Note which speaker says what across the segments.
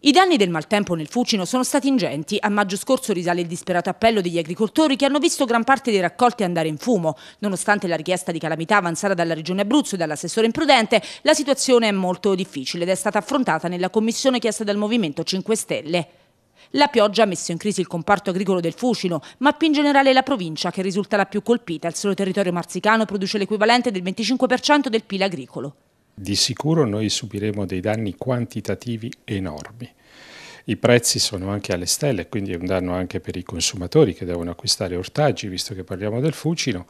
Speaker 1: I danni del maltempo nel Fucino sono stati ingenti. A maggio scorso risale il disperato appello degli agricoltori che hanno visto gran parte dei raccolti andare in fumo. Nonostante la richiesta di calamità avanzata dalla Regione Abruzzo e dall'assessore imprudente, la situazione è molto difficile ed è stata affrontata nella commissione chiesta dal Movimento 5 Stelle. La pioggia ha messo in crisi il comparto agricolo del Fucino, ma più in generale la provincia che risulta la più colpita. Il solo territorio marzicano produce l'equivalente del 25% del PIL agricolo.
Speaker 2: Di sicuro noi subiremo dei danni quantitativi enormi. I prezzi sono anche alle stelle, quindi è un danno anche per i consumatori che devono acquistare ortaggi, visto che parliamo del fucino,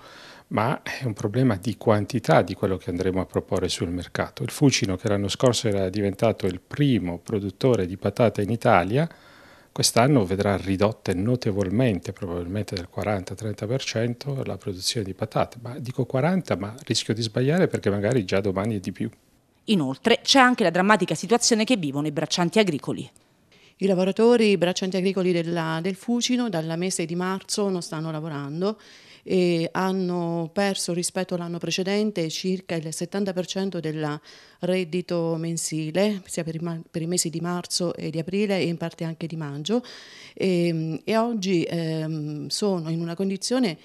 Speaker 2: ma è un problema di quantità di quello che andremo a proporre sul mercato. Il fucino che l'anno scorso era diventato il primo produttore di patate in Italia, Quest'anno vedrà ridotte notevolmente, probabilmente del 40-30% la produzione di patate, ma dico 40 ma rischio di sbagliare perché magari già domani è di più.
Speaker 1: Inoltre c'è anche la drammatica situazione che vivono i braccianti agricoli. I lavoratori braccianti agricoli della, del Fucino dalla mese di marzo
Speaker 3: non stanno lavorando e hanno perso rispetto all'anno precedente circa il 70% del reddito mensile, sia per i, per i, mesi di marzo e di aprile e in parte anche di maggio e, ehm, e oggi ehm, sono in una condizione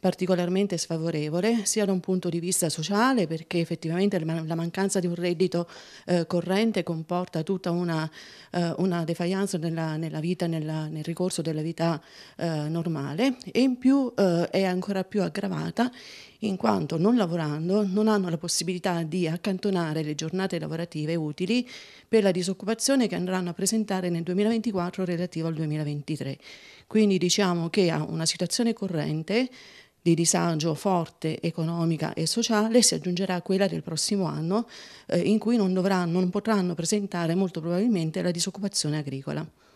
Speaker 3: particolarmente sfavorevole, sia da un punto di vista sociale, perché effettivamente la mancanza di un reddito eh, corrente comporta tutta una, eh, una defianza nella, nella, vita, nella, nel ricorso della vita eh, normale, e in più eh, è ancora più aggravata in quanto non lavorando non hanno la possibilità di accantonare le giornate lavorative utili per la disoccupazione che andranno a presentare nel 2024 relativo al 2023. Quindi diciamo che ha una situazione corrente di disagio forte economica e sociale si aggiungerà quella del prossimo anno eh, in cui non, dovranno, non potranno presentare molto probabilmente la disoccupazione agricola.